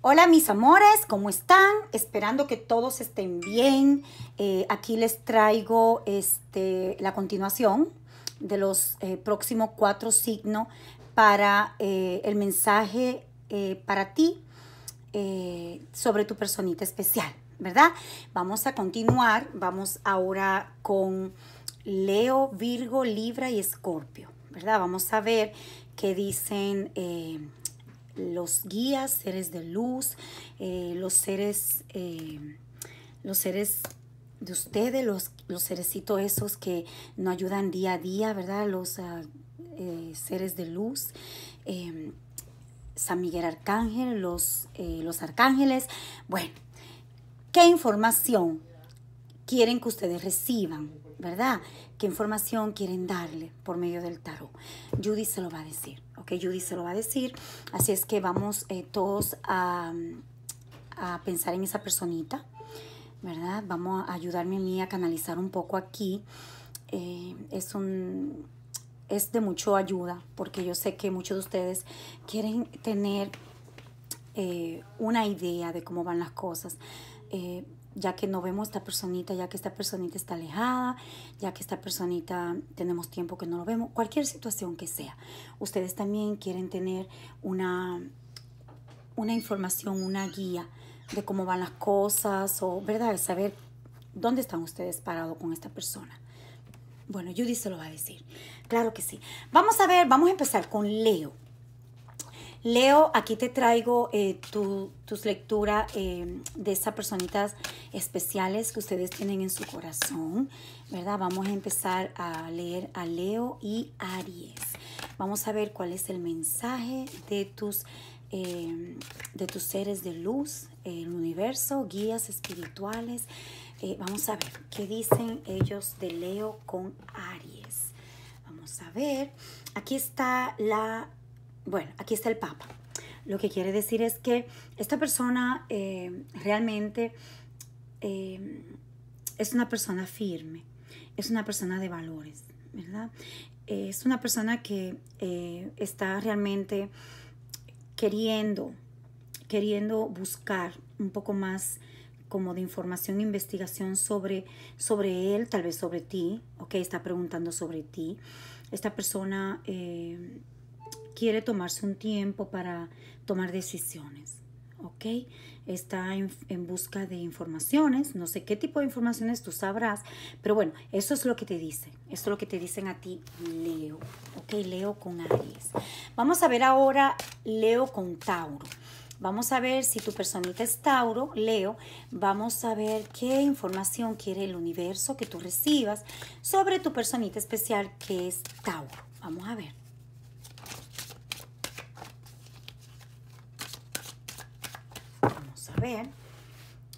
Hola mis amores, ¿cómo están? Esperando que todos estén bien. Eh, aquí les traigo este, la continuación de los eh, próximos cuatro signos para eh, el mensaje para ti sobre tu personita especial, ¿verdad? Vamos a continuar, vamos ahora con Leo, Virgo, Libra y Escorpio, ¿verdad? Vamos a ver qué dicen los guías, seres de luz, eh, los seres, eh, los seres de ustedes, los, los esos que nos ayudan día a día, ¿verdad? Los ah, eh, seres de luz. Em, San Miguel Arcángel, los, los arcángeles. Bueno, ¿qué información quieren que ustedes reciban? ¿Verdad? qué información quieren darle por medio del tarot. Judy se lo va a decir, ¿ok? Judy se lo va a decir. Así es que vamos eh, todos a, pensar en esa personita, ¿verdad? Vamos a ayudarme a mí a canalizar un poco aquí. Eh, es un es de mucho ayuda porque yo sé que muchos de ustedes quieren tener eh, una idea de cómo van las cosas eh, ya que no vemos a esta personita, ya que esta personita está alejada, ya que esta personita tenemos tiempo que no lo vemos, cualquier situación que sea. Ustedes también quieren tener una, una información, una guía de cómo van las cosas o, ¿verdad? saber dónde están ustedes parados con esta persona. Bueno, Judy se lo va a decir. Claro que sí. Vamos a ver, vamos a empezar con Leo. Leo, aquí te traigo eh, tus lecturas eh, de esas personitas especiales que ustedes tienen en su corazón, ¿verdad? Vamos a empezar a leer a Leo y Aries. Vamos a ver cuál es el mensaje de tus, eh, de tus seres de luz, el universo, guías espirituales. vamos a ver qué dicen ellos de Leo con Aries. Vamos a ver. Aquí está la bueno, aquí está el Papa. Lo que quiere decir es que esta persona eh, realmente eh, es una persona firme, es una persona de valores, ¿verdad? es una persona que eh, está realmente queriendo, queriendo buscar un poco más como de información, investigación sobre, sobre él, tal vez sobre ti, ok, está preguntando sobre ti. Esta persona quiere tomarse un tiempo para tomar decisiones. ¿ok? Está en, busca de informaciones, no sé qué tipo de informaciones tú sabrás, pero bueno, eso es lo que te dicen, esto es lo que te dicen a ti Leo, ¿ok? Leo con Aries. Vamos a ver ahora Leo con Tauro. Vamos a ver si tu personita es Tauro, Leo, vamos a ver qué información quiere el universo que tú recibas sobre tu personita especial que es Tauro. Vamos a ver. ver,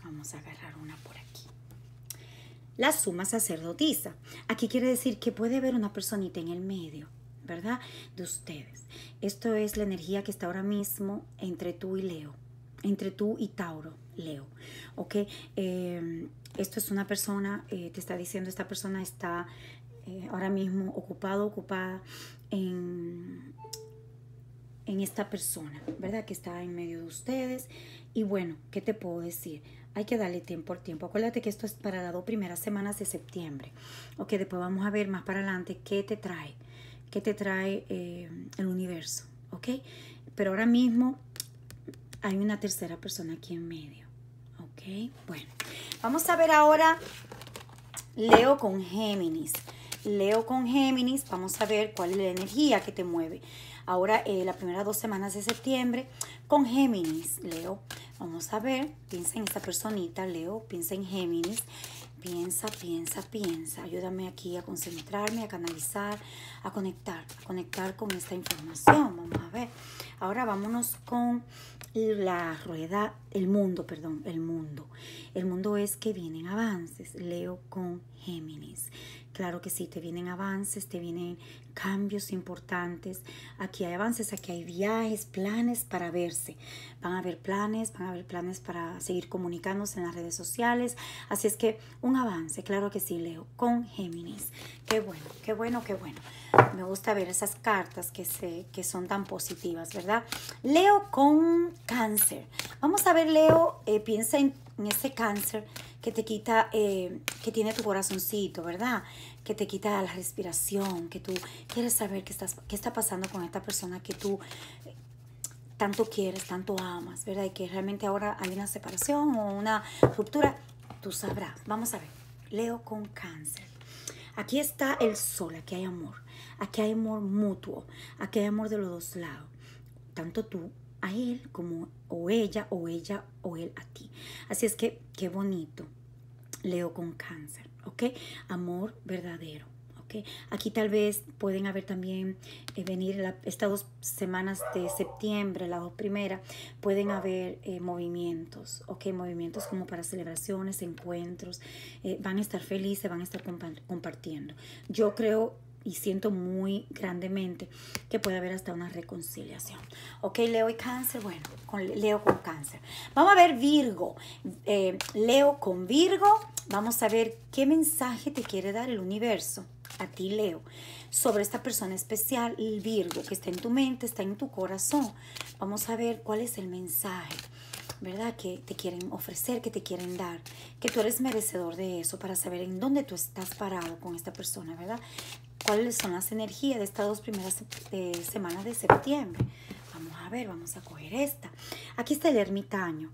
vamos a agarrar una por aquí. La suma sacerdotisa. Aquí quiere decir que puede haber una personita en el medio, ¿verdad? De ustedes. Esto es la energía que está ahora mismo entre tú y Leo, entre tú y Tauro, Leo. ¿Ok? Em, esto es una persona, eh, te está diciendo, esta persona está eh, ahora mismo ocupado, ocupada en, en esta persona, ¿verdad? Que está en medio de ustedes y bueno, ¿qué te puedo decir? Hay que darle tiempo al tiempo. Acuérdate que esto es para las dos primeras semanas de septiembre. Ok, después vamos a ver más para adelante qué te trae, qué te trae eh, el universo. Ok, pero ahora mismo hay una tercera persona aquí en medio. Ok, bueno, vamos a ver ahora Leo con Géminis. Leo con Géminis, vamos a ver cuál es la energía que te mueve. Ahora, eh, las primeras dos semanas de septiembre, con Géminis, Leo. Vamos a ver, piensa en esta personita, Leo, piensa en Géminis. Piensa, piensa, piensa. Ayúdame aquí a concentrarme, a canalizar, a conectar, a conectar con esta información. Vamos a ver. Ahora vámonos con la rueda, el mundo, perdón, el mundo. El mundo es que vienen avances, Leo con Géminis. Claro que sí, te vienen avances, te vienen cambios importantes. Aquí hay avances, aquí hay viajes, planes para verse. Van a haber planes, van a haber planes para seguir comunicándose en las redes sociales. Así es que un avance, claro que sí, Leo, con Géminis. Qué bueno, qué bueno, qué bueno. Me gusta ver esas cartas que, que son tan positivas, ¿verdad? Leo con cáncer. Vamos a ver, Leo, eh, piensa en, en ese cáncer que te quita, eh, que tiene tu corazoncito, ¿verdad? Que te quita la respiración, que tú quieres saber qué, estás, qué está pasando con esta persona que tú eh, tanto quieres, tanto amas, ¿verdad? Y que realmente ahora hay una separación o una ruptura, tú sabrás. Vamos a ver, Leo con cáncer. Aquí está el sol, aquí hay amor, aquí hay amor mutuo, aquí hay amor de los dos lados, tanto tú a él como o ella o ella o él a ti. Así es que qué bonito. Leo con cáncer, ¿ok? Amor verdadero. Okay. Aquí tal vez pueden haber también eh, venir estas dos semanas de septiembre, la dos primeras, pueden haber eh, movimientos, ok, movimientos como para celebraciones, encuentros, eh, van a estar felices, van a estar compartiendo. Yo creo y siento muy grandemente que puede haber hasta una reconciliación. Ok, Leo y cáncer, bueno, con Leo con cáncer. Vamos a ver Virgo, eh, Leo con Virgo, vamos a ver qué mensaje te quiere dar el universo a ti, Leo, sobre esta persona especial, el Virgo, que está en tu mente, está en tu corazón. Vamos a ver cuál es el mensaje. ¿verdad? Que te quieren ofrecer, que te quieren dar, que tú eres merecedor de eso para saber en dónde tú estás parado con esta persona, ¿verdad? cuáles son las energías de estas dos primeras eh, semanas de septiembre. Vamos a ver, vamos a coger esta. Aquí está el ermitaño.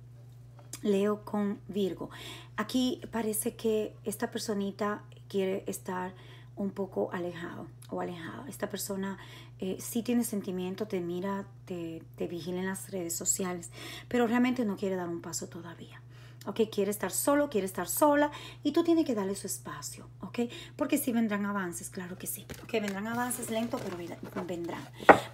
Leo con Virgo. Aquí parece que esta personita quiere estar un poco alejado o alejada. Esta persona eh, sí tiene sentimiento, te mira, te vigila en las redes sociales, pero realmente no quiere dar un paso todavía. ¿ok? Quiere estar solo, quiere estar sola y tú tienes que darle su espacio, ¿ok? Porque sí vendrán avances, claro que sí, ¿ok? Vendrán avances lento, pero vendrán.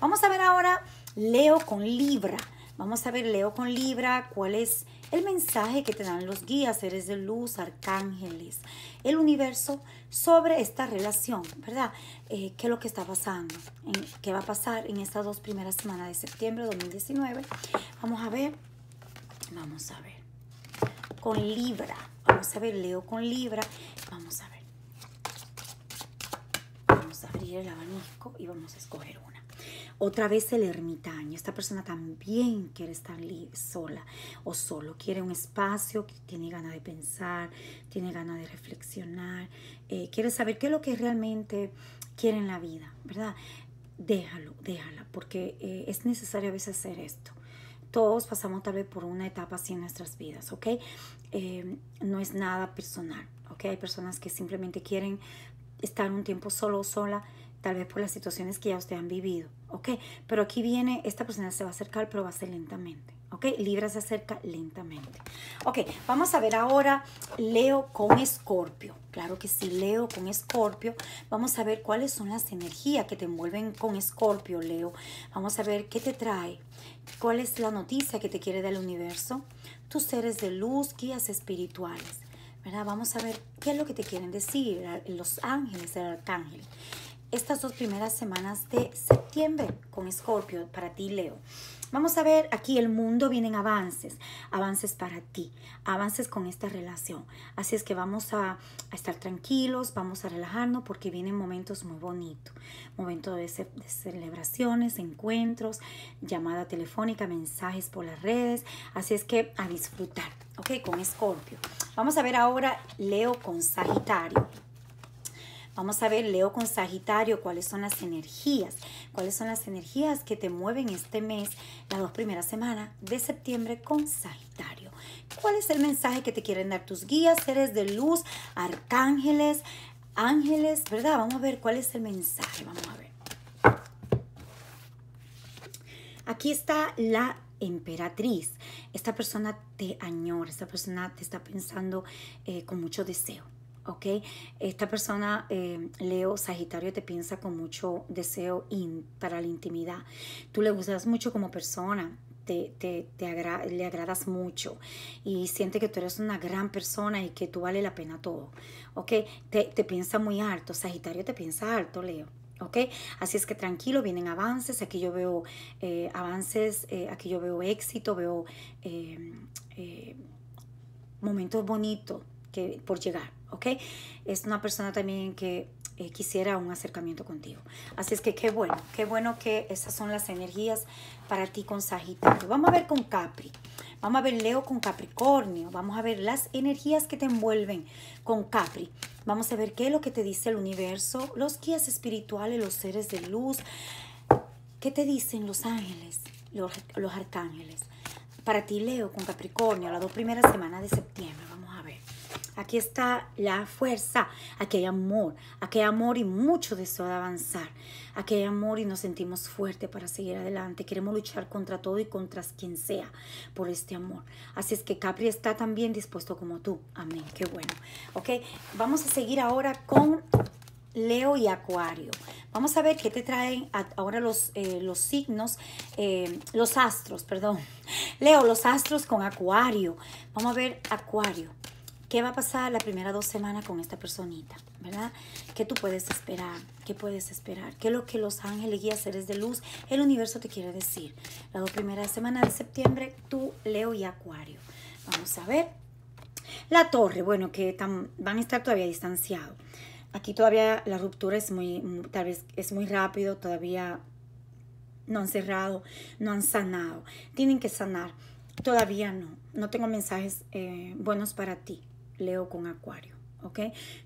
Vamos a ver ahora Leo con Libra. Vamos a ver Leo con Libra, cuál es el mensaje que te dan los guías, seres de luz, arcángeles, el universo sobre esta relación, ¿verdad? Eh, ¿Qué es lo que está pasando? ¿Qué va a pasar en estas dos primeras semanas de septiembre de 2019? Vamos a ver, vamos a ver con libra. Vamos a ver, Leo con libra. Vamos a ver. Vamos a abrir el abanico y vamos a escoger una. Otra vez el ermitaño. Esta persona también quiere estar sola o solo. Quiere un espacio, tiene ganas de pensar, tiene ganas de reflexionar. Eh, quiere saber qué es lo que realmente quiere en la vida, ¿verdad? Déjalo, déjala, porque eh, es necesario a veces hacer esto todos pasamos tal vez por una etapa así en nuestras vidas, ¿ok? Em, no es nada personal, ¿ok? Hay personas que simplemente quieren estar un tiempo solo o sola, tal vez por las situaciones que ya ustedes han vivido, ¿ok? Pero aquí viene, esta persona se va a acercar, pero va a ser lentamente, que Libra se acerca lentamente. Ok, vamos a ver ahora Leo con Escorpio. Claro que sí, Leo con Escorpio. Vamos a ver cuáles son las energías que te envuelven con Escorpio, Leo. Vamos a ver qué te trae, cuál es la noticia que te quiere dar el universo. Tus seres de luz, guías espirituales. ¿verdad? Vamos a ver qué es lo que te quieren decir los ángeles, el arcángel estas dos primeras semanas de septiembre con Escorpio para ti, Leo. Vamos a ver aquí el mundo vienen avances, avances para ti, avances con esta relación. Así es que vamos a, estar tranquilos, vamos a relajarnos porque vienen momentos muy bonitos, momentos de, celebraciones, encuentros, llamada telefónica, mensajes por las redes. Así es que a disfrutar, ¿ok? Con Escorpio. Vamos a ver ahora Leo con Sagitario. Vamos a ver, Leo con Sagitario, cuáles son las energías, cuáles son las energías que te mueven este mes, las dos primeras semanas de septiembre con Sagitario. ¿Cuál es el mensaje que te quieren dar tus guías, seres de luz, arcángeles, ángeles, verdad? Vamos a ver cuál es el mensaje, vamos a ver. Aquí está la emperatriz. Esta persona te añora, esta persona te está pensando eh, con mucho deseo. ¿ok? Esta persona, eh, Leo Sagitario, te piensa con mucho deseo para la intimidad. Tú le gustas mucho como persona. Te, le agradas mucho y siente que tú eres una gran persona y que tú vale la pena todo, ¿ok? Te, piensa muy alto, Sagitario te piensa alto, Leo, ¿ok? Así es que tranquilo, vienen avances, aquí yo veo eh, avances, eh, aquí yo veo éxito, veo momentos bonitos que, por llegar, ¿ok? Es una persona también que eh, quisiera un acercamiento contigo. Así es que qué bueno, qué bueno que esas son las energías para ti con Sagitario. Vamos a ver con Capri, vamos a ver Leo con Capricornio, vamos a ver las energías que te envuelven con Capri. Vamos a ver qué es lo que te dice el universo, los guías espirituales, los seres de luz. ¿Qué te dicen los ángeles, los arcángeles? Para ti, Leo, con Capricornio, las dos primeras semanas de septiembre. Aquí está la fuerza, aquí hay amor, aquí hay amor y mucho deseo de avanzar, aquí hay amor y nos sentimos fuertes para seguir adelante, queremos luchar contra todo y contra quien sea por este amor. Así es que Capri está también dispuesto como tú. Amén, qué bueno. Ok, vamos a seguir ahora con Leo y Acuario. Vamos a ver qué te traen ahora los, eh, los signos, eh, los astros, perdón. Leo, los astros con Acuario. Vamos a ver Acuario. ¿Qué va a pasar la primera dos semanas con esta personita? ¿Verdad? ¿Qué tú puedes esperar? ¿Qué puedes esperar? ¿Qué es lo que los ángeles, guías, seres de luz, el universo te quiere decir? La dos primeras semanas de septiembre, tú, Leo y Acuario. Vamos a ver. La torre, bueno, que van a estar todavía distanciados. Aquí todavía la ruptura es muy, tal vez es muy rápido, todavía no han cerrado, no han sanado. Tienen que sanar. Todavía no. No tengo mensajes eh, buenos para ti. Leo con Acuario. ¿ok?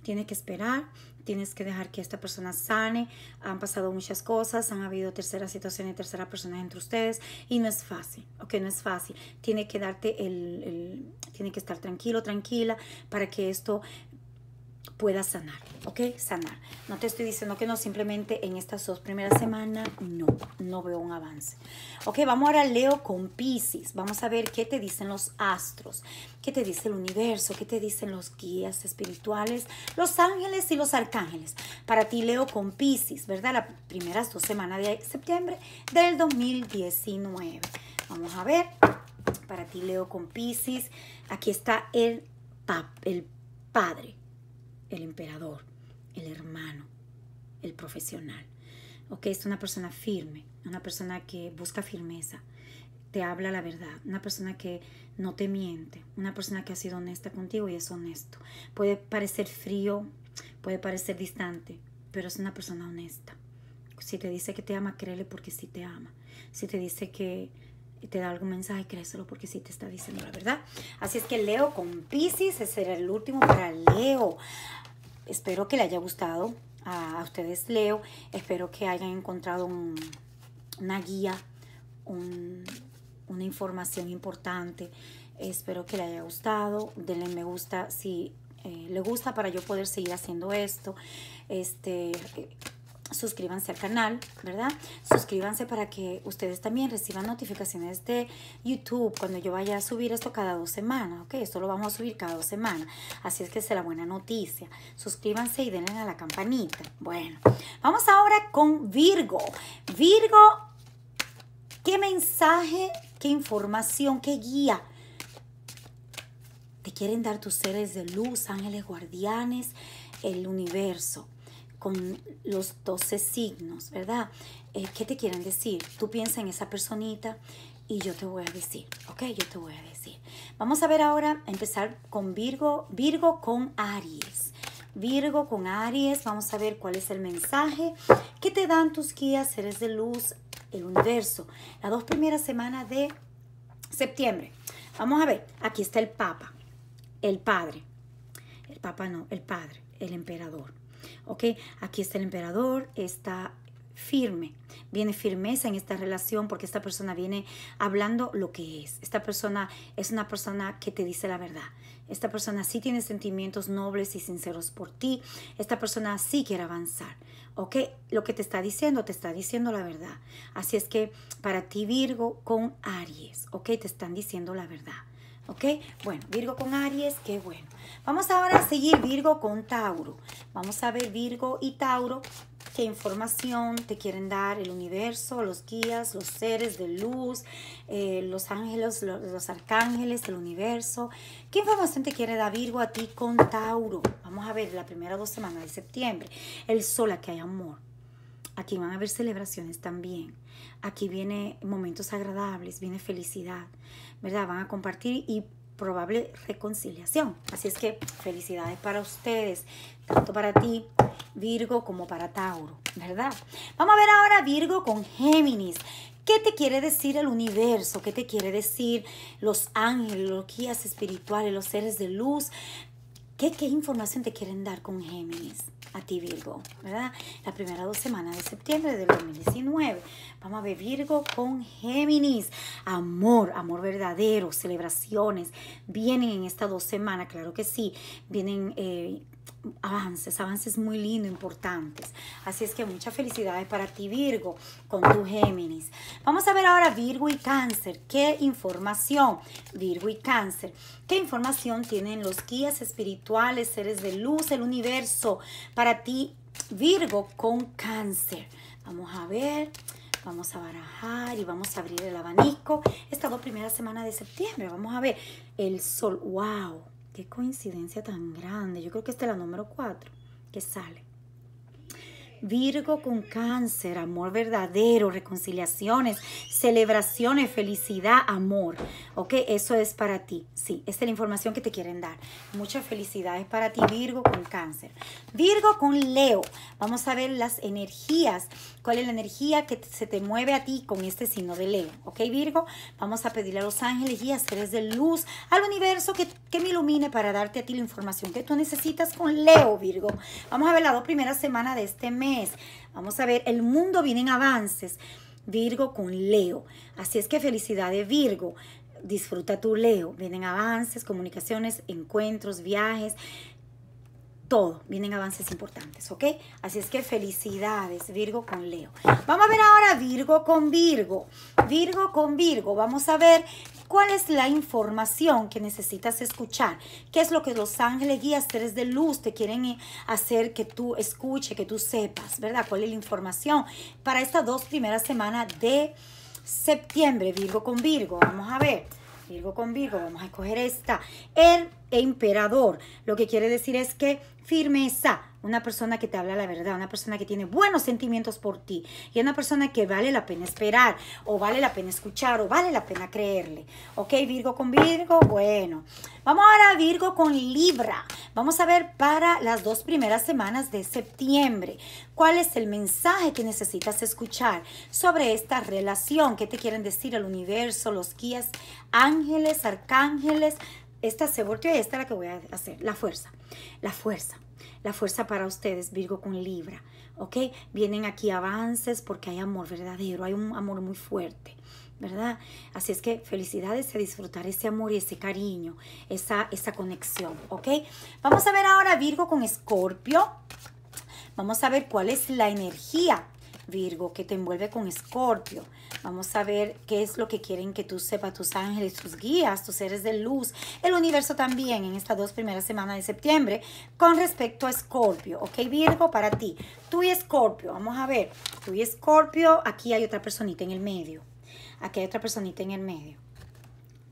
Tienes que esperar, tienes que dejar que esta persona sane. Han pasado muchas cosas, han habido terceras situaciones, tercera persona entre ustedes y no es fácil, ¿ok? No es fácil. Tiene que darte el, el tiene que estar tranquilo, tranquila para que esto pueda sanar, ¿ok? Sanar. No te estoy diciendo que no, simplemente en estas dos primeras semanas no, no veo un avance. Ok, vamos ahora Leo con Pisces. Vamos a ver qué te dicen los astros, qué te dice el universo, qué te dicen los guías espirituales, los ángeles y los arcángeles. Para ti Leo con Pisces, ¿verdad? Las primeras dos semanas de septiembre del 2019. Vamos a ver. Para ti Leo con Pisces, aquí está el, el padre el emperador, el hermano, el profesional. ¿Ok? Es una persona firme, una persona que busca firmeza, te habla la verdad, una persona que no te miente, una persona que ha sido honesta contigo y es honesto. Puede parecer frío, puede parecer distante, pero es una persona honesta. Si te dice que te ama, créele porque sí te ama. Si te dice que te da algún mensaje, créeselo porque sí te está diciendo la verdad. Así es que Leo con Pisces, ese será el último para Leo. Espero que le haya gustado a, ustedes, Leo. Espero que hayan encontrado una guía, una información importante. Espero que le haya gustado. Denle me gusta si eh, le gusta para yo poder seguir haciendo esto. Este suscríbanse al canal, ¿verdad? Suscríbanse para que ustedes también reciban notificaciones de YouTube cuando yo vaya a subir esto cada dos semanas, ¿ok? Esto lo vamos a subir cada dos semanas. Así es que es la buena noticia. Suscríbanse y denle a la campanita. Bueno, vamos ahora con Virgo. Virgo, ¿qué mensaje, qué información, qué guía? Te quieren dar tus seres de luz, ángeles guardianes, el universo con los 12 signos, ¿verdad? Eh, ¿Qué te quieren decir? Tú piensa en esa personita y yo te voy a decir, ¿ok? Yo te voy a decir. Vamos a ver ahora, empezar con Virgo, Virgo con Aries. Virgo con Aries, vamos a ver cuál es el mensaje que te dan tus guías, seres de luz, el universo. Las dos primeras semanas de septiembre. Vamos a ver, aquí está el Papa, el Padre. El Papa no, el Padre, el Emperador. ¿ok? Aquí está el emperador, está firme, viene firmeza en esta relación porque esta persona viene hablando lo que es. Esta persona es una persona que te dice la verdad. Esta persona sí tiene sentimientos nobles y sinceros por ti. Esta persona sí quiere avanzar. ¿Ok? Lo que te está diciendo, te está diciendo la verdad. Así es que para ti Virgo con Aries, ¿ok? Te están diciendo la verdad. ¿Ok? Bueno, Virgo con Aries, qué bueno. Vamos ahora a seguir Virgo con Tauro. Vamos a ver Virgo y Tauro qué información te quieren dar el universo, los guías, los seres de luz, eh, los ángeles, los, arcángeles, el universo. ¿Qué información te quiere dar Virgo a ti con Tauro? Vamos a ver la primera dos semanas de septiembre. El sol, que hay amor. Aquí van a haber celebraciones también. Aquí viene momentos agradables, viene felicidad, ¿verdad? Van a compartir y probable reconciliación. Así es que felicidades para ustedes, tanto para ti, Virgo, como para Tauro, ¿verdad? Vamos a ver ahora Virgo con Géminis. ¿Qué te quiere decir el universo? ¿Qué te quiere decir los ángeles, los guías espirituales, los seres de luz? ¿Qué, información te quieren dar con Géminis a ti, Virgo? ¿Verdad? La primera dos semanas de septiembre del 2019. Vamos a ver Virgo con Géminis. Amor, amor verdadero, celebraciones. Vienen en estas dos semanas, claro que sí. Vienen... Eh, avances, avances muy lindos, importantes. Así es que muchas felicidades para ti, Virgo, con tu Géminis. Vamos a ver ahora Virgo y Cáncer. ¿Qué información? Virgo y Cáncer. ¿Qué información tienen los guías espirituales, seres de luz, el universo para ti, Virgo, con Cáncer? Vamos a ver vamos a barajar y vamos a abrir el abanico. Esta dos primeras semanas de septiembre, vamos a ver el sol, wow, Qué coincidencia tan grande. Yo creo que esta es la número 4 que sale. Virgo con cáncer, amor verdadero, reconciliaciones, celebraciones, felicidad, amor. ¿Ok? Eso es para ti. Sí, esta es la información que te quieren dar. Muchas felicidades para ti, Virgo con cáncer. Virgo con Leo. Vamos a ver las energías. ¿Cuál es la energía que se te mueve a ti con este signo de Leo? ¿Ok, Virgo? Vamos a pedirle a los ángeles y a seres de luz, al universo que, me ilumine para darte a ti la información que tú necesitas con Leo, Virgo. Vamos a ver la dos primeras semanas de este mes. Vamos a ver, el mundo viene en avances. Virgo con Leo. Así es que felicidades Virgo. Disfruta tu Leo. Vienen avances, comunicaciones, encuentros, viajes, todo. Vienen avances importantes, ¿ok? Así es que felicidades Virgo con Leo. Vamos a ver ahora Virgo con Virgo. Virgo con Virgo. Vamos a ver ¿Cuál es la información que necesitas escuchar? ¿Qué es lo que los ángeles guías, seres de luz, te quieren eh, hacer que tú escuche, que tú sepas, ¿verdad? ¿Cuál es la información para estas dos primeras semanas de septiembre, Virgo con Virgo? Vamos a ver. Virgo con Virgo, vamos a escoger esta. El emperador, lo que quiere decir es que firmeza, una persona que te habla la verdad, una persona que tiene buenos sentimientos por ti y una persona que vale la pena esperar o vale la pena escuchar o vale la pena creerle. Ok, Virgo con Virgo, bueno. Vamos ahora a Virgo con Libra. Vamos a ver para las dos primeras semanas de septiembre cuál es el mensaje que necesitas escuchar sobre esta relación, qué te quieren decir el universo, los guías, ángeles, arcángeles. Esta se volteó y esta es la que voy a hacer, la fuerza, la fuerza la fuerza para ustedes, Virgo con Libra, ¿ok? Vienen aquí avances porque hay amor verdadero, hay un amor muy fuerte. ¿verdad? Así es que felicidades a disfrutar ese amor y ese cariño, esa, esa conexión, ¿ok? Vamos a ver ahora Virgo con Escorpio. Vamos a ver cuál es la energía, Virgo, que te envuelve con Escorpio. Vamos a ver qué es lo que quieren que tú sepas, tus ángeles, tus guías, tus seres de luz, el universo también en estas dos primeras semanas de septiembre con respecto a Escorpio, ¿ok? Virgo, para ti, tú y Escorpio, vamos a ver, tú y Escorpio, aquí hay otra personita en el medio, Aquí hay otra personita en el medio.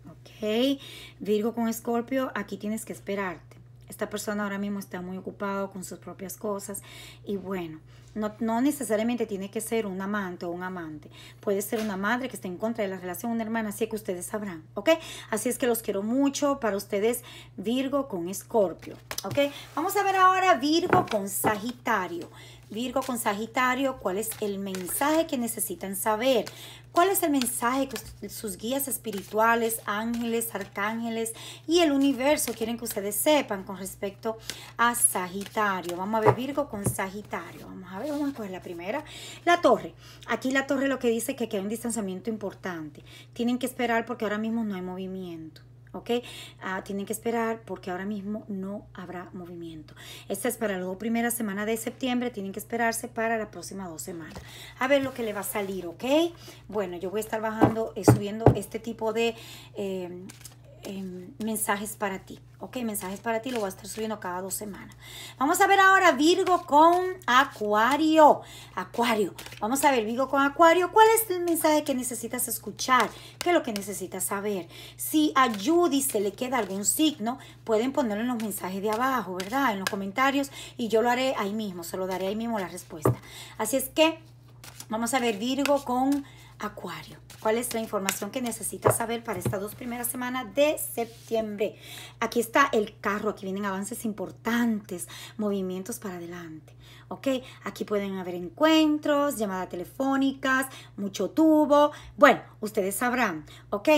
Ok, Virgo con Escorpio, aquí tienes que esperarte. Esta persona ahora mismo está muy ocupado con sus propias cosas y bueno, no, necesariamente tiene que ser un amante o un amante. Puede ser una madre que esté en contra de la relación, una hermana, así que ustedes sabrán, ¿ok? Así es que los quiero mucho para ustedes, Virgo con Escorpio, ¿ok? Vamos a ver ahora Virgo con Sagitario. Virgo con Sagitario, ¿cuál es el mensaje que necesitan saber? ¿Cuál es el mensaje que sus guías espirituales, ángeles, arcángeles y el universo quieren que ustedes sepan con respecto a Sagitario? Vamos a ver Virgo con Sagitario, vamos a ver vamos a coger la primera. La torre. Aquí la torre lo que dice es que, queda hay un distanciamiento importante. Tienen que esperar porque ahora mismo no hay movimiento. ¿ok? Ah, tienen que esperar porque ahora mismo no habrá movimiento. Esta es para la primera semana de septiembre, tienen que esperarse para la próxima dos semanas. A ver lo que le va a salir, ¿ok? Bueno, yo voy a estar bajando, eh, subiendo este tipo de eh, Em, mensajes para ti. Ok, mensajes para ti, lo voy a estar subiendo cada dos semanas. Vamos a ver ahora Virgo con Acuario. Acuario, vamos a ver Virgo con Acuario. ¿Cuál es el mensaje que necesitas escuchar? ¿Qué es lo que necesitas saber? Si a Judy se le queda algún signo, pueden ponerlo en los mensajes de abajo, ¿verdad? En los comentarios y yo lo haré ahí mismo, se lo daré ahí mismo la respuesta. Así es que vamos a ver Virgo con Acuario. ¿Cuál es la información que necesitas saber para estas dos primeras semanas de septiembre? Aquí está el carro, aquí vienen avances importantes, movimientos para adelante. ¿Ok? Aquí pueden haber encuentros, llamadas telefónicas, mucho tubo. Bueno, ustedes sabrán. ¿Ok?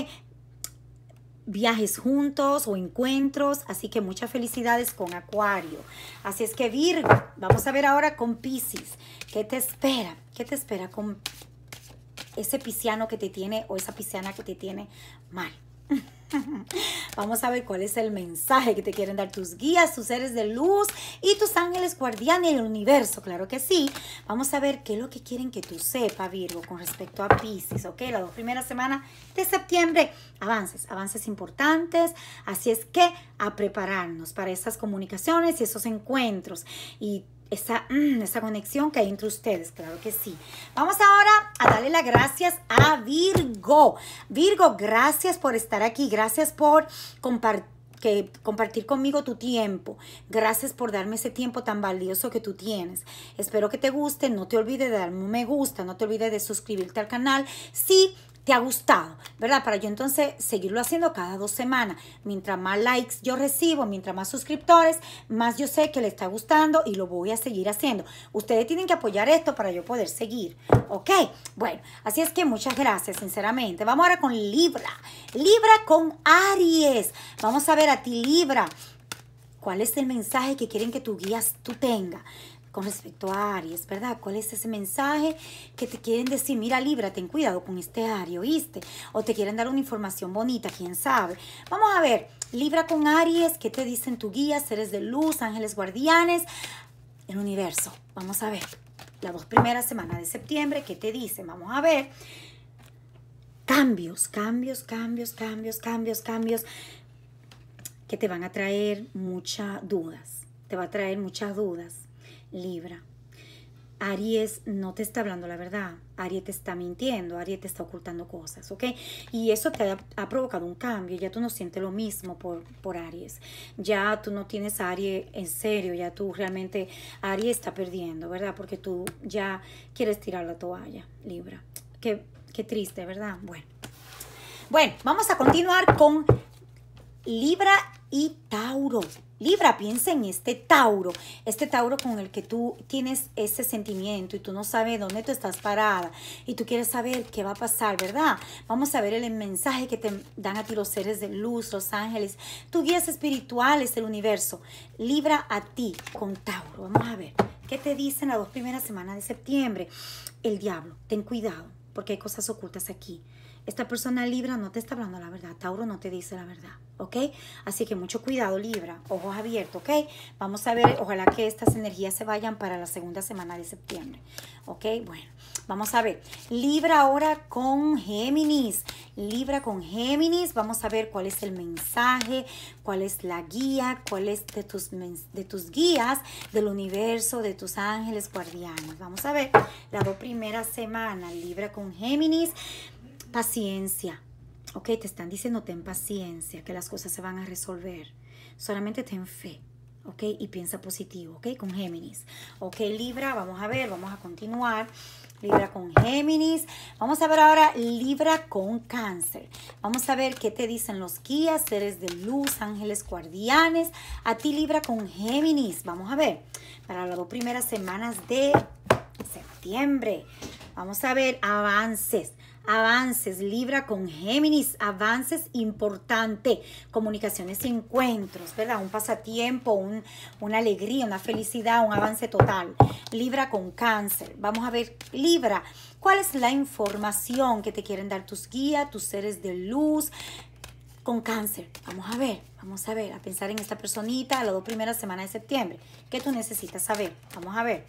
viajes juntos o encuentros, así que muchas felicidades con Acuario. Así es que Virgo, vamos a ver ahora con Pisces, ¿qué te espera? ¿Qué te espera con ese pisciano que te tiene o esa pisciana que te tiene mal. Vamos a ver cuál es el mensaje que te quieren dar tus guías, tus seres de luz y tus ángeles guardianes del universo, claro que sí. Vamos a ver qué es lo que quieren que tú sepas, Virgo, con respecto a Pisces, ¿ok? la dos primera semanas de septiembre, avances, avances importantes. Así es que a prepararnos para esas comunicaciones y esos encuentros. Y Mm, esa, conexión que hay entre ustedes, claro que sí. Vamos ahora a darle las gracias a Virgo. Virgo, gracias por estar aquí, gracias por compartir conmigo tu tiempo. Gracias por darme ese tiempo tan valioso que tú tienes. Espero que te guste. No te olvides de darme un me gusta. No te olvides de suscribirte al canal. Sí te ha gustado, ¿verdad? Para yo entonces seguirlo haciendo cada dos semanas. Mientras más likes yo recibo, mientras más suscriptores, más yo sé que le está gustando y lo voy a seguir haciendo. Ustedes tienen que apoyar esto para yo poder seguir, ¿ok? Bueno, así es que muchas gracias, sinceramente. Vamos ahora con Libra. Libra con Aries. Vamos a ver a ti, Libra. ¿Cuál es el mensaje que quieren que tu guías tú tenga? con respecto a Aries, ¿verdad? ¿Cuál es ese mensaje que te quieren decir? Mira, Libra, ten cuidado con este Aries, ¿oíste? O te quieren dar una información bonita, quién sabe. Vamos a ver, Libra con Aries, ¿qué te dicen tu guía, seres de luz, ángeles guardianes, el universo? Vamos a ver, la dos primera semana de septiembre, ¿qué te dicen? Vamos a ver. Cambios, cambios, cambios, cambios, cambios, cambios, que te van a traer muchas dudas, te va a traer muchas dudas Libra. Aries no te está hablando la verdad, Aries te está mintiendo, Aries te está ocultando cosas, ¿ok? Y eso te ha, provocado un cambio, ya tú no sientes lo mismo por, Aries, ya tú no tienes a Aries en serio, ya tú realmente, Aries está perdiendo, ¿verdad? Porque tú ya quieres tirar la toalla, Libra. Qué, qué triste, ¿verdad? Bueno. Bueno, vamos a continuar con Libra y Tauro. Libra, piensa en este Tauro, este Tauro con el que tú tienes ese sentimiento y tú no sabes dónde tú estás parada y tú quieres saber qué va a pasar, ¿verdad? Vamos a ver el mensaje que te dan a ti los seres de luz, los ángeles, tus guías espirituales, el universo. Libra a ti con Tauro. Vamos a ver, ¿qué te dicen las dos primeras semanas de septiembre? El diablo, ten cuidado porque hay cosas ocultas aquí esta persona Libra no te está hablando la verdad, Tauro no te dice la verdad, ¿ok? Así que mucho cuidado Libra, ojos abiertos, ¿ok? Vamos a ver, ojalá que estas energías se vayan para la segunda semana de septiembre, ¿ok? Bueno, vamos a ver, Libra ahora con Géminis, Libra con Géminis, vamos a ver cuál es el mensaje, cuál es la guía, cuál es de tus, de tus guías del universo, de tus ángeles guardianes. Vamos a ver, la dos primera semana, Libra con Géminis, paciencia. Ok, te están diciendo ten paciencia, que las cosas se van a resolver. Solamente ten fe. ¿ok? Y piensa positivo, ¿ok? Con Géminis. ¿Ok? Libra, vamos a ver, vamos a continuar. Libra con Géminis. Vamos a ver ahora Libra con Cáncer. Vamos a ver qué te dicen los guías, seres de luz, ángeles guardianes. A ti Libra con Géminis. Vamos a ver. Para las dos primeras semanas de septiembre. Vamos a ver avances avances, Libra con Géminis, avances importante, comunicaciones y encuentros, ¿verdad? Un pasatiempo, una alegría, una felicidad, un avance total. Libra con cáncer, vamos a ver, Libra, ¿cuál es la información que te quieren dar tus guías, tus seres de luz? Con cáncer, vamos a ver, vamos a ver, a pensar en esta personita a las dos primeras semanas de septiembre. ¿Qué tú necesitas saber? Vamos a ver.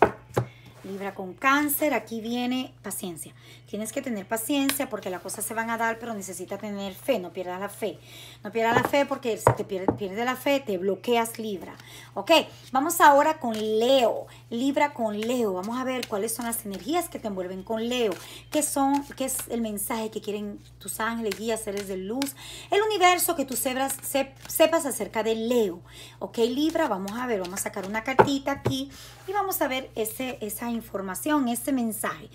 Libra con cáncer, aquí viene paciencia. Tienes que tener paciencia porque las cosas se van a dar, pero necesitas tener fe, no pierdas la fe. No pierdas la fe porque si te pierdes la fe, te bloqueas Libra. Ok, vamos ahora con Leo. Libra con Leo. Vamos a ver cuáles son las energías que te envuelven con Leo. ¿Qué, son, qué es el mensaje que quieren tus ángeles, guías, seres de luz? El universo que tú sebras, sepas acerca de Leo. Ok, Libra, vamos a ver, vamos a sacar una cartita aquí. Y vamos a ver ese, esa información, ese mensaje.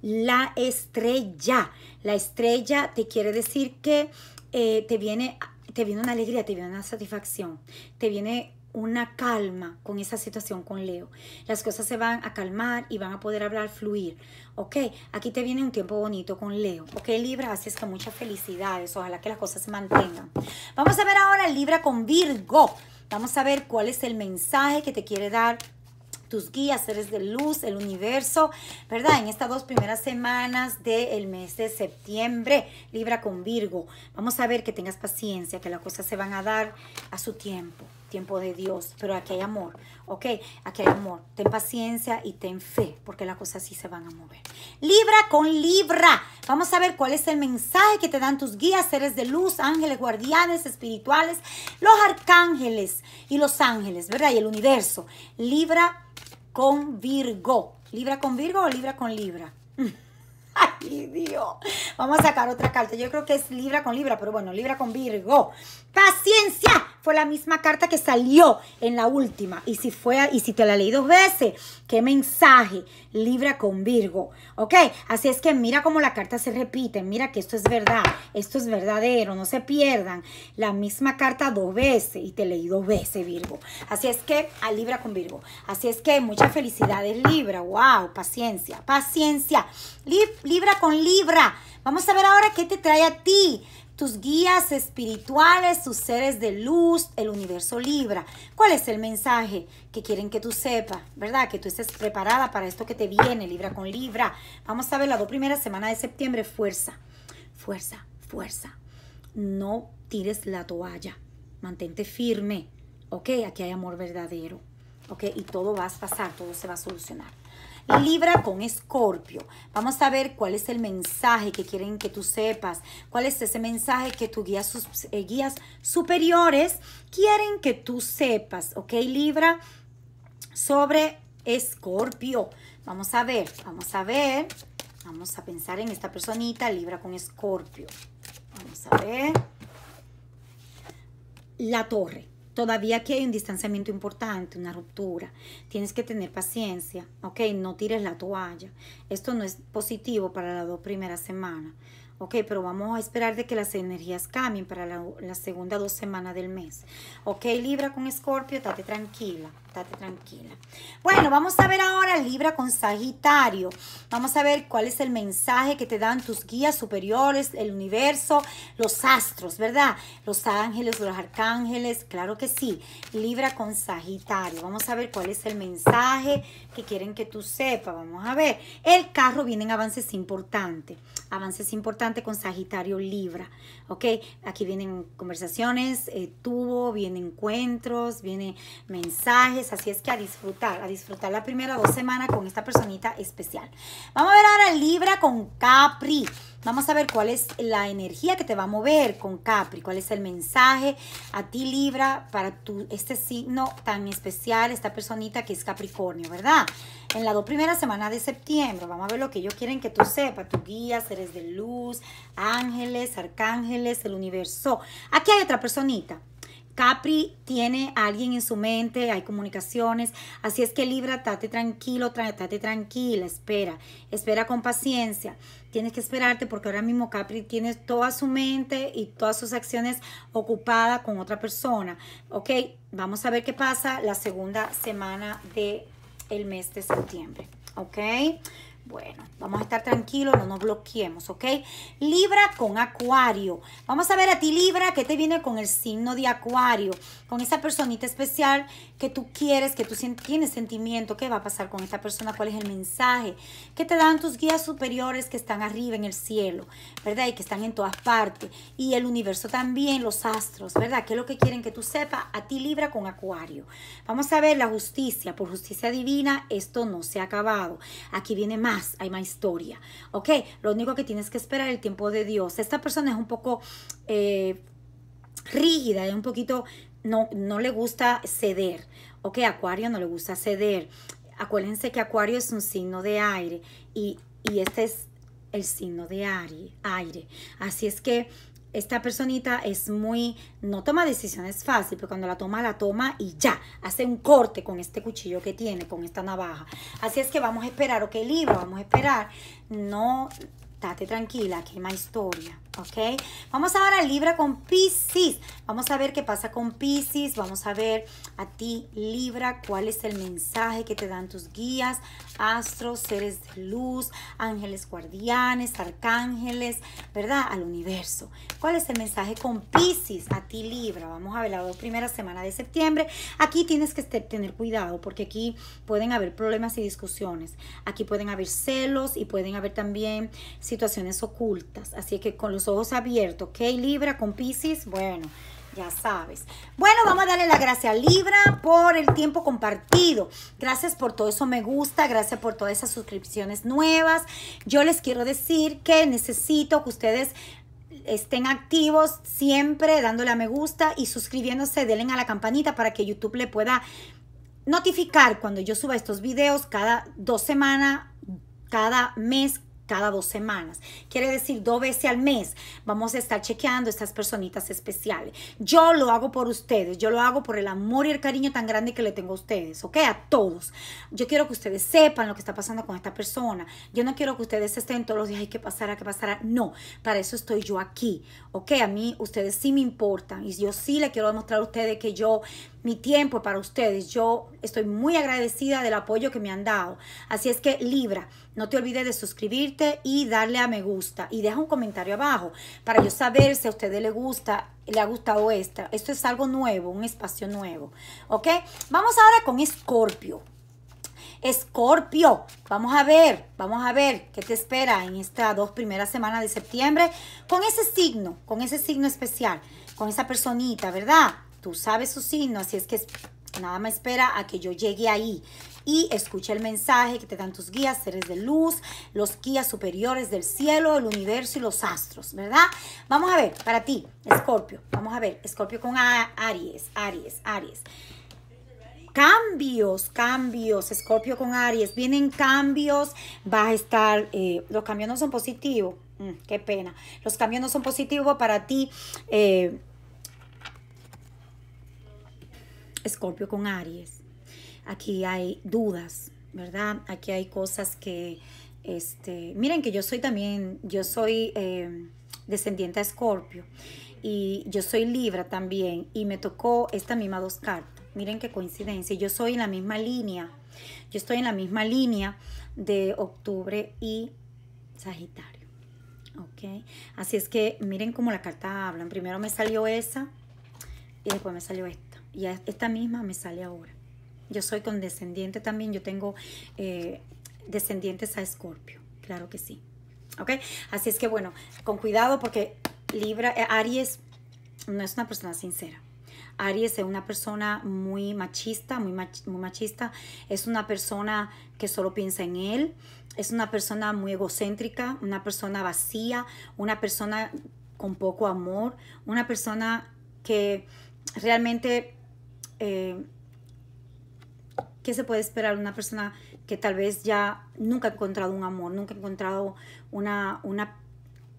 La estrella. La estrella te quiere decir que eh, te, viene, te viene una alegría, te viene una satisfacción, te viene una calma con esa situación con Leo. Las cosas se van a calmar y van a poder hablar, fluir. Ok, aquí te viene un tiempo bonito con Leo. Ok, Libra, así es que muchas felicidades. Ojalá que las cosas se mantengan. Vamos a ver ahora Libra con Virgo. Vamos a ver cuál es el mensaje que te quiere dar tus guías, seres de luz, el universo, ¿verdad? En estas dos primeras semanas del mes de septiembre, Libra con Virgo. Vamos a ver que tengas paciencia, que las cosas se van a dar a su tiempo tiempo de Dios, pero aquí hay amor, ¿ok? Aquí hay amor. Ten paciencia y ten fe, porque las cosas sí se van a mover. Libra con Libra. Vamos a ver cuál es el mensaje que te dan tus guías, seres de luz, ángeles, guardianes espirituales, los arcángeles y los ángeles, ¿verdad? Y el universo. Libra con Virgo. ¿Libra con Virgo o Libra con Libra? Ay, Dios. Vamos a sacar otra carta. Yo creo que es Libra con Libra, pero bueno, Libra con Virgo paciencia. Fue la misma carta que salió en la última. Y si fue, y si te la leí dos veces, qué mensaje, Libra con Virgo. Ok, así es que mira cómo la carta se repite, mira que esto es verdad, esto es verdadero, no se pierdan. La misma carta dos veces y te leí dos veces, Virgo. Así es que a Libra con Virgo. Así es que mucha felicidades, Libra. Wow, paciencia, paciencia. libra con Libra. Vamos a ver ahora qué te trae a ti tus guías espirituales, tus seres de luz, el universo Libra. ¿Cuál es el mensaje que quieren que tú sepas, verdad? Que tú estés preparada para esto que te viene, Libra con Libra. Vamos a ver la dos primeras semana de septiembre, fuerza, fuerza, fuerza. No tires la toalla, mantente firme, ¿ok? Aquí hay amor verdadero. ¿ok? Y todo va a pasar, todo se va a solucionar. Libra con Escorpio. Vamos a ver cuál es el mensaje que quieren que tú sepas, cuál es ese mensaje que tus guías, eh, guías superiores quieren que tú sepas, ¿ok? Libra sobre Escorpio. Vamos a ver, vamos a ver, vamos a pensar en esta personita, Libra con Escorpio. Vamos a ver. La torre. Todavía aquí hay un distanciamiento importante, una ruptura. Tienes que tener paciencia, ¿ok? No tires la toalla. Esto no es positivo para las dos primeras semanas, ¿ok? Pero vamos a esperar de que las energías cambien para la, segunda dos semanas del mes. ¿Ok, Libra con Escorpio? date tranquila estate tranquila. Bueno, vamos a ver ahora Libra con Sagitario. Vamos a ver cuál es el mensaje que te dan tus guías superiores, el universo, los astros, ¿verdad? Los ángeles, los arcángeles, claro que sí. Libra con Sagitario. Vamos a ver cuál es el mensaje que quieren que tú sepas. Vamos a ver. El carro viene en avances importantes. Avances importantes con Sagitario Libra. ¿ok? Aquí vienen conversaciones, eh, tubo, vienen encuentros, vienen mensajes, así es que a disfrutar, a disfrutar la primera dos semanas con esta personita especial. Vamos a ver ahora Libra con Capri. Vamos a ver cuál es la energía que te va a mover con Capri, cuál es el mensaje a ti Libra para tu, este signo tan especial, esta personita que es Capricornio, ¿verdad? En la dos primeras semanas de septiembre, vamos a ver lo que ellos quieren que tú sepas, tu guía, seres de luz, ángeles, arcángeles, el universo. Aquí hay otra personita Capri tiene a alguien en su mente, hay comunicaciones, así es que Libra, estate tranquilo, estate tranquila, espera, espera con paciencia. Tienes que esperarte porque ahora mismo Capri tiene toda su mente y todas sus acciones ocupadas con otra persona. Ok, vamos a ver qué pasa la segunda semana del el mes de septiembre. Ok. Bueno, vamos a estar tranquilos, no nos bloqueemos, ¿ok? Libra con Acuario. Vamos a ver a ti, Libra, ¿qué te viene con el signo de Acuario con esa personita especial que tú quieres, que tú tienes sentimiento, qué va a pasar con esta persona, cuál es el mensaje ¿Qué te dan tus guías superiores que están arriba en el cielo, ¿verdad? Y que están en todas partes. Y el universo también, los astros, ¿verdad? ¿Qué es lo que quieren que tú sepas? A ti Libra con Acuario. Vamos a ver la justicia. Por justicia divina, esto no se ha acabado. Aquí viene más, hay más historia, ¿ok? Lo único que tienes que esperar es el tiempo de Dios. Esta persona es un poco... Eh, rígida, es un poquito no, le gusta ceder. Ok, Acuario no le gusta ceder. Acuérdense que Acuario es un signo de aire y, este es el signo de aire, Así es que esta personita es muy, no toma decisiones fácil, pero cuando la toma, la toma y ya, hace un corte con este cuchillo que tiene, con esta navaja. Así es que vamos a esperar, ok, libro, vamos a esperar. No, date tranquila, que hay más historia. ¿ok? Vamos ahora a Libra con Pisces. Vamos a ver qué pasa con Pisces. Vamos a ver a ti, Libra, cuál es el mensaje que te dan tus guías, astros, seres de luz, ángeles guardianes, arcángeles, ¿verdad? Al universo. ¿Cuál es el mensaje con Pisces a ti, Libra? Vamos a ver la primera semana de septiembre. Aquí tienes que tener cuidado porque aquí pueden haber problemas y discusiones. Aquí pueden haber celos y pueden haber también situaciones ocultas. Así que con los ojos abiertos, ¿ok? Libra con Pisces, bueno, ya sabes. Bueno, vamos a darle la gracia a Libra por el tiempo compartido. Gracias por todo eso me gusta, gracias por todas esas suscripciones nuevas. Yo les quiero decir que necesito que ustedes estén activos siempre dándole a me gusta y suscribiéndose, denle a la campanita para que YouTube le pueda notificar cuando yo suba estos videos cada dos semanas, cada mes, cada dos semanas. Quiere decir, dos veces al mes vamos a estar chequeando estas personitas especiales. Yo lo hago por ustedes, yo lo hago por el amor y el cariño tan grande que le tengo a ustedes, ¿ok? A todos. Yo quiero que ustedes sepan lo que está pasando con esta persona. Yo no quiero que ustedes estén todos los días, que ¿qué pasará? ¿Qué pasará? No, para eso estoy yo aquí, ¿ok? A mí ustedes sí me importan y yo sí le quiero demostrar a ustedes que yo mi tiempo para ustedes. Yo estoy muy agradecida del apoyo que me han dado. Así es que Libra, no te olvides de suscribirte y darle a me gusta y deja un comentario abajo para yo saber si a ustedes les gusta, le ha gustado esta. Esto es algo nuevo, un espacio nuevo. ¿Ok? Vamos ahora con Escorpio. Escorpio, vamos a ver, vamos a ver qué te espera en estas dos primeras semanas de septiembre con ese signo, con ese signo especial, con esa personita, ¿verdad? Tú sabes su signo, así es que nada me espera a que yo llegue ahí y escucha el mensaje que te dan tus guías, seres de luz, los guías superiores del cielo, el universo y los astros, ¿verdad? Vamos a ver, para ti, Escorpio, vamos a ver, Escorpio con Aries, Aries, Aries. Cambios, cambios, Escorpio con Aries, vienen cambios, vas a estar, eh, los cambios no son positivos, mm, qué pena, los cambios no son positivos para ti, eh, Escorpio con Aries. Aquí hay dudas, ¿verdad? Aquí hay cosas que, este, miren que yo soy también, yo soy em, descendiente a Escorpio y yo soy Libra también y me tocó esta misma dos cartas. Miren qué coincidencia, yo soy en la misma línea, yo estoy en la misma línea de octubre y Sagitario. Ok, así es que miren cómo la carta hablan. Primero me salió esa y después me salió esta y esta misma me sale ahora. Yo soy condescendiente también, yo tengo eh, descendientes a Escorpio, claro que sí. ¿Ok? Así es que bueno, con cuidado porque Libra, eh, Aries no es una persona sincera. Aries es una persona muy machista, muy, muy machista. Es una persona que solo piensa en él. Es una persona muy egocéntrica, una persona vacía, una persona con poco amor, una persona que realmente eh, ¿qué se puede esperar una persona que tal vez ya nunca ha encontrado un amor, nunca ha encontrado una, una,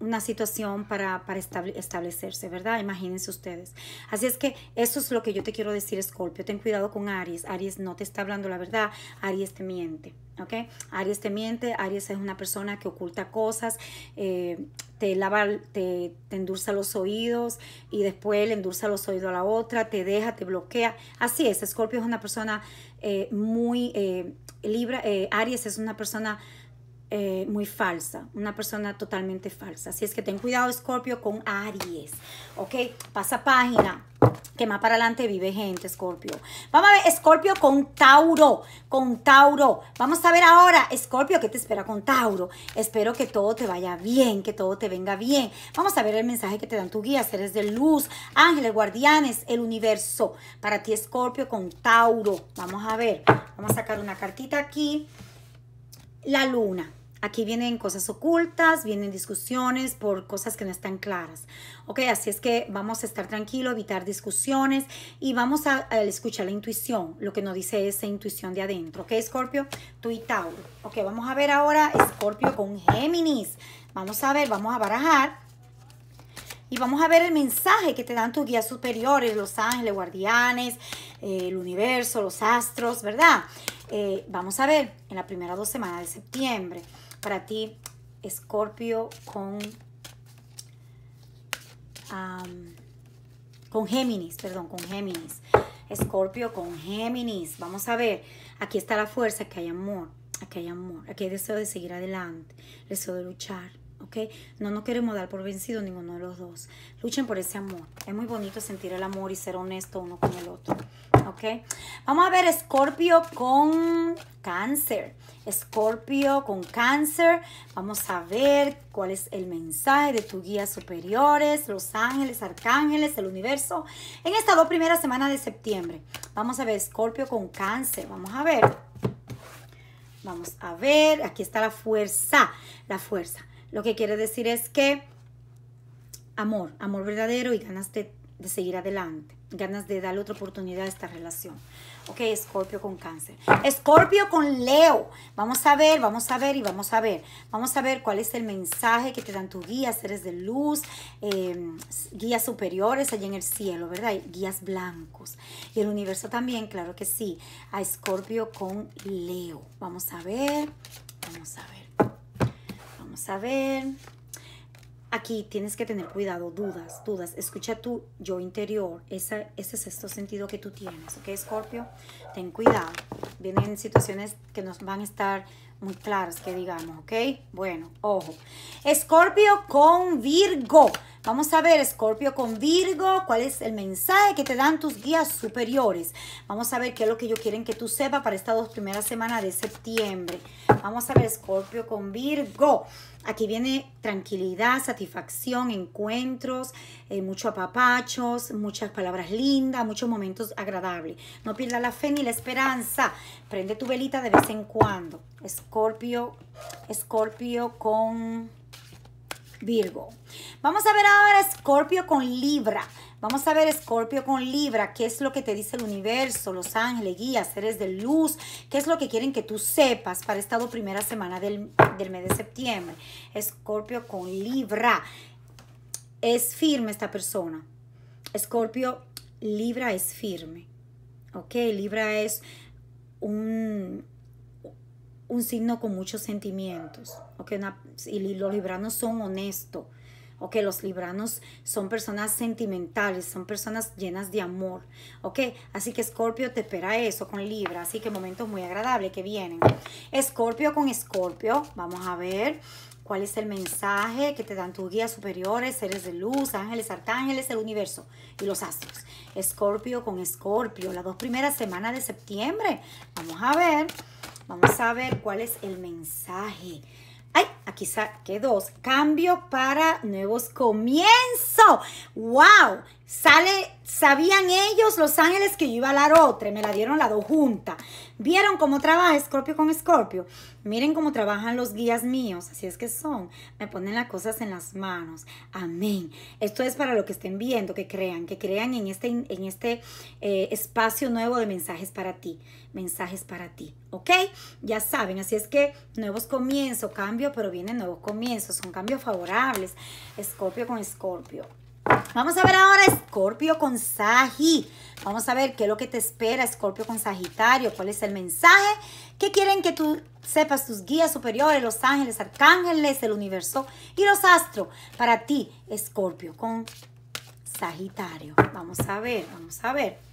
una situación para, para establecerse, ¿verdad? Imagínense ustedes. Así es que eso es lo que yo te quiero decir, Scorpio. Ten cuidado con Aries. Aries no te está hablando la verdad. Aries te miente. ¿ok? Aries te miente, Aries es una persona que oculta cosas, eh, te lava, te, te, endulza los oídos y después le endulza los oídos a la otra, te deja, te bloquea. Así es, Scorpio es una persona eh, muy libre. Eh, libra, eh, Aries es una persona eh, muy falsa, una persona totalmente falsa. Así es que ten cuidado, Scorpio, con Aries. ¿Ok? Pasa página. Que más para adelante vive gente, Scorpio. Vamos a ver, Scorpio con Tauro, con Tauro. Vamos a ver ahora, Scorpio, ¿qué te espera con Tauro? Espero que todo te vaya bien, que todo te venga bien. Vamos a ver el mensaje que te dan tu guía, seres de luz, ángeles, guardianes, el universo. Para ti, Scorpio, con Tauro. Vamos a ver, vamos a sacar una cartita aquí. La luna. Aquí vienen cosas ocultas, vienen discusiones por cosas que no están claras. Ok, así es que vamos a estar tranquilo, evitar discusiones y vamos a, escuchar la intuición, lo que nos dice esa intuición de adentro. Ok, Scorpio, tú y Tauro. Ok, vamos a ver ahora Scorpio con Géminis. Vamos a ver, vamos a barajar. Y vamos a ver el mensaje que te dan tus guías superiores, los ángeles, guardianes, eh, el universo, los astros, ¿verdad? Eh, vamos a ver en la primera dos semanas de septiembre para ti, Escorpio con, con Géminis, perdón, con Géminis. Escorpio con Géminis. Vamos a ver, aquí está la fuerza, que hay amor, aquí hay amor, aquí hay deseo de seguir adelante, deseo de luchar. ¿ok? No no queremos dar por vencido ninguno de los dos. Luchen por ese amor. Es muy bonito sentir el amor y ser honesto uno con el otro. ¿ok? Vamos a ver Scorpio con cáncer. Escorpio con cáncer. Vamos a ver cuál es el mensaje de tu guía superiores, los ángeles, arcángeles, el universo. En estas dos primeras semanas de septiembre. Vamos a ver Escorpio con cáncer. Vamos a ver. Vamos a ver. Aquí está la fuerza. La fuerza. Lo que quiere decir es que amor, amor verdadero y ganas de seguir adelante ganas de darle otra oportunidad a esta relación. Ok, Escorpio con cáncer. Escorpio con Leo. Vamos a ver, vamos a ver y vamos a ver. Vamos a ver cuál es el mensaje que te dan tus guías, seres de luz, em, guías superiores allá en el cielo, ¿verdad? guías blancos. Y el universo también, claro que sí. A Escorpio con Leo. Vamos a ver, vamos a ver. Vamos a ver. Aquí tienes que tener cuidado, dudas, dudas. Escucha tu yo interior, ese, es sexto sentido que tú tienes, ¿ok, Scorpio? Ten cuidado. Vienen situaciones que nos van a estar muy claras, que digamos, ¿ok? Bueno, ojo. Escorpio con Virgo. Vamos a ver, Escorpio con Virgo, cuál es el mensaje que te dan tus guías superiores. Vamos a ver qué es lo que ellos quieren que tú sepas para estas dos primeras semanas de septiembre. Vamos a ver, Escorpio con Virgo. Aquí viene tranquilidad, satisfacción, encuentros, eh, mucho apapachos, muchas palabras lindas, muchos momentos agradables. No pierdas la fe ni la esperanza. Prende tu velita de vez en cuando. Escorpio, Escorpio con Virgo. Vamos a ver ahora Scorpio con Libra. Vamos a ver Scorpio con Libra, qué es lo que te dice el universo, los ángeles, guías, seres de luz, qué es lo que quieren que tú sepas para esta primera semana del, del mes de septiembre. Scorpio con Libra. Es firme esta persona. Scorpio, Libra es firme. Ok, Libra es un, un signo con muchos sentimientos. Okay, y los libranos son honestos. ¿ok? Los libranos son personas sentimentales, son personas llenas de amor, ¿ok? Así que Scorpio te espera eso con Libra, así que momentos muy agradables que vienen. Escorpio con Scorpio, vamos a ver cuál es el mensaje que te dan tus guías superiores, seres de luz, ángeles, arcángeles, el universo y los astros. Scorpio con Scorpio, las dos primeras semanas de septiembre, vamos a ver Vamos a ver cuál es el mensaje. Ay, aquí saqué dos. Cambio para nuevos comienzos. ¡Wow! Sale, sabían ellos, Los Ángeles, que yo iba a la otra. Me la dieron la dos juntas. Vieron cómo trabaja Scorpio con Scorpio. Miren cómo trabajan los guías míos. Así es que son. Me ponen las cosas en las manos. Amén. Esto es para lo que estén viendo, que crean, que crean en este, en este eh, espacio nuevo de mensajes para ti. Mensajes para ti. ¿Ok? Ya saben. Así es que nuevos comienzos, cambio, pero vienen nuevos comienzos. Son cambios favorables. Scorpio con Scorpio. Vamos a ver ahora Escorpio con Sagi. Vamos a ver qué es lo que te espera Escorpio con Sagitario, cuál es el mensaje ¿Qué quieren que tú sepas tus guías superiores, los ángeles, arcángeles, el universo y los astros para ti Escorpio con Sagitario. Vamos a ver, vamos a ver.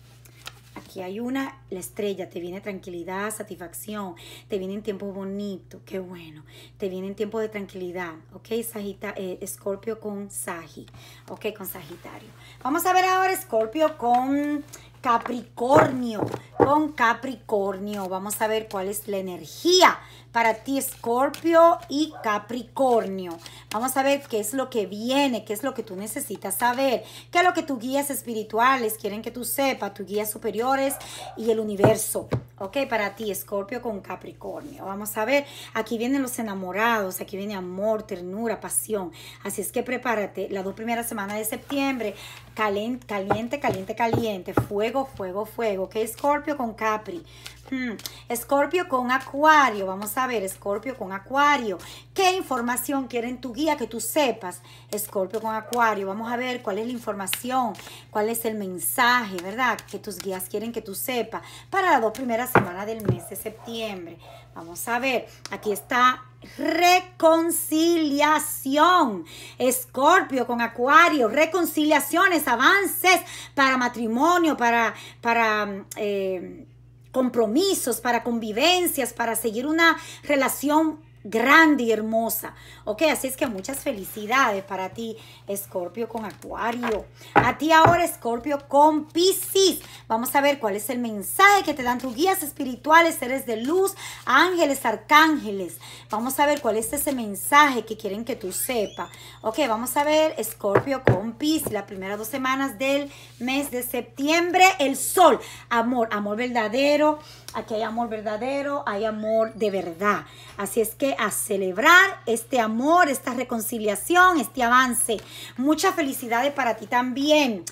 Aquí hay una, la estrella, te viene tranquilidad, satisfacción, te vienen tiempo bonito, qué bueno, te vienen tiempo de tranquilidad, ¿ok? Sagita, eh, Scorpio con Sagi, ¿ok? Con Sagitario. Vamos a ver ahora Scorpio con Capricornio, con Capricornio. Vamos a ver cuál es la energía para ti Escorpio y Capricornio. Vamos a ver qué es lo que viene, qué es lo que tú necesitas saber, qué es lo que tus guías espirituales quieren que tú sepas, tus guías superiores y el universo. Ok, para ti Escorpio con Capricornio. Vamos a ver, aquí vienen los enamorados, aquí viene amor, ternura, pasión. Así es que prepárate, La dos primeras semanas de septiembre, caliente, caliente, caliente, caliente, fuego, fuego, fuego. Ok, Escorpio con Capri. Hmm. Escorpio con Acuario, vamos a ver, Escorpio con Acuario. ¿Qué información quieren tu guía que tú sepas? Escorpio con Acuario, vamos a ver cuál es la información, cuál es el mensaje, ¿verdad? Que tus guías quieren que tú sepas para las dos primeras semanas del mes de septiembre. Vamos a ver, aquí está reconciliación. Escorpio con Acuario, reconciliaciones, avances para matrimonio, para, para eh, compromisos, para convivencias, para seguir una relación grande y hermosa. Ok, así es que muchas felicidades para ti, Escorpio con Acuario. A ti ahora, Escorpio con Pisces Vamos a ver cuál es el mensaje que te dan tus guías espirituales, seres de luz, ángeles, arcángeles. Vamos a ver cuál es ese mensaje que quieren que tú sepas. Ok, vamos a ver, Escorpio con Pisces, las primeras dos semanas del mes de septiembre, el sol. Amor, amor verdadero. Aquí hay amor verdadero, hay amor de verdad. Así es que a celebrar este amor, esta reconciliación, este avance. Muchas felicidades para ti también,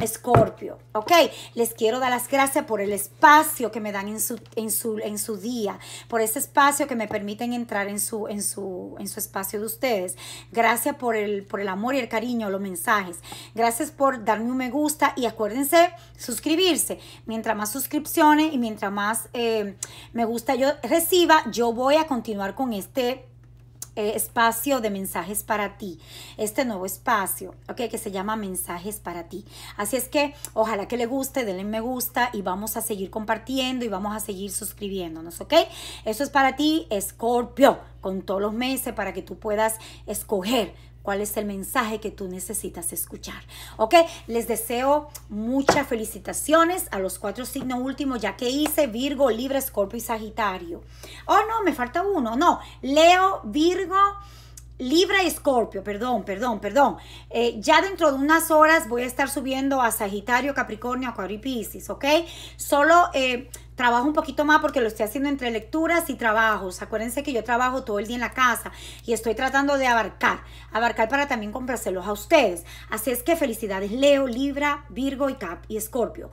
Escorpio. Em, ok, les quiero dar las gracias por el espacio que me dan en su, su, en su día, por ese espacio que me permiten entrar en su, en su, en su espacio de ustedes. Gracias por el, por el amor y el cariño, los mensajes. Gracias por darme un me gusta y acuérdense suscribirse. Mientras más suscripciones y mientras más em, me gusta yo reciba, yo voy a continuar con este eh, espacio de mensajes para ti, este nuevo espacio, ok, que se llama mensajes para ti. Así es que ojalá que le guste, denle me gusta y vamos a seguir compartiendo y vamos a seguir suscribiéndonos, ok. Eso es para ti, Scorpio, con todos los meses para que tú puedas escoger cuál es el mensaje que tú necesitas escuchar. ¿Ok? Les deseo muchas felicitaciones a los cuatro signos últimos, ya que hice Virgo, Libra, Escorpio y Sagitario. Oh, no, me falta uno. No, Leo, Virgo. Libra y Escorpio, perdón, perdón, perdón. Eh, ya dentro de unas horas voy a estar subiendo a Sagitario, Capricornio, Acuario y Pisces, ¿ok? Solo eh, trabajo un poquito más porque lo estoy haciendo entre lecturas y trabajos. Acuérdense que yo trabajo todo el día en la casa y estoy tratando de abarcar, abarcar para también comprárselos a ustedes. Así es que felicidades Leo, Libra, Virgo y Cap y Escorpio.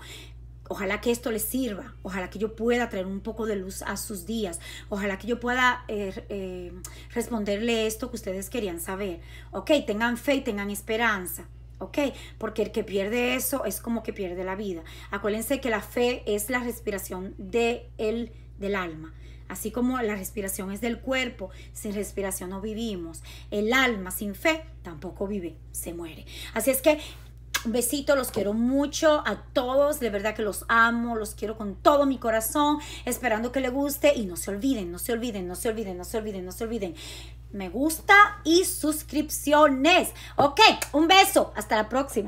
Ojalá que esto les sirva, ojalá que yo pueda traer un poco de luz a sus días, ojalá que yo pueda eh, eh, responderle esto que ustedes querían saber. Ok, tengan fe y tengan esperanza. ¿ok? Porque el que pierde eso es como que pierde la vida. Acuérdense que la fe es la respiración de el, del alma. Así como la respiración es del cuerpo, sin respiración no vivimos. El alma sin fe tampoco vive, se muere. Así es que un besito, los quiero mucho a todos, de verdad que los amo, los quiero con todo mi corazón, esperando que les guste y no se olviden, no se olviden, no se olviden, no se olviden, no se olviden me gusta y suscripciones. Ok, un beso. Hasta la próxima.